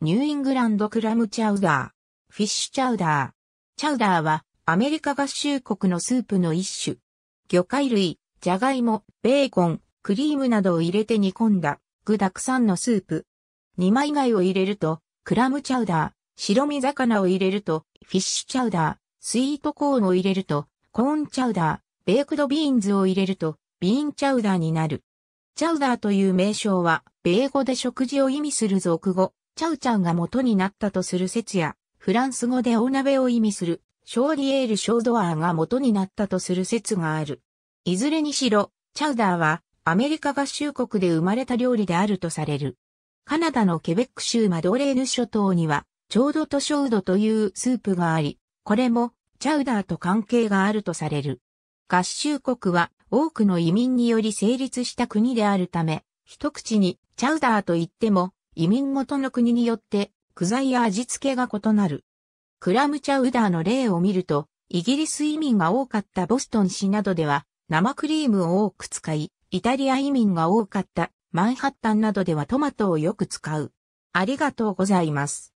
ニューイングランドクラムチャウダー、フィッシュチャウダー。チャウダーはアメリカ合衆国のスープの一種。魚介類、ジャガイモ、ベーコン、クリームなどを入れて煮込んだ具沢山のスープ。二枚貝を入れると、クラムチャウダー、白身魚を入れると、フィッシュチャウダー、スイートコーンを入れると、コーンチャウダー、ベークドビーンズを入れると、ビーンチャウダーになる。チャウダーという名称は、米語で食事を意味する俗語、チャウチャウが元になったとする説や、フランス語で大鍋を意味する、ショーリエール・ショードアーが元になったとする説がある。いずれにしろ、チャウダーはアメリカ合衆国で生まれた料理であるとされる。カナダのケベック州マドレーヌ諸島には、チョードとショウドというスープがあり、これもチャウダーと関係があるとされる。合衆国は多くの移民により成立した国であるため、一口にチャウダーと言っても移民ごとの国によって具材や味付けが異なる。クラムチャウダーの例を見ると、イギリス移民が多かったボストン市などでは生クリームを多く使い、イタリア移民が多かったマンハッタンなどではトマトをよく使う。ありがとうございます。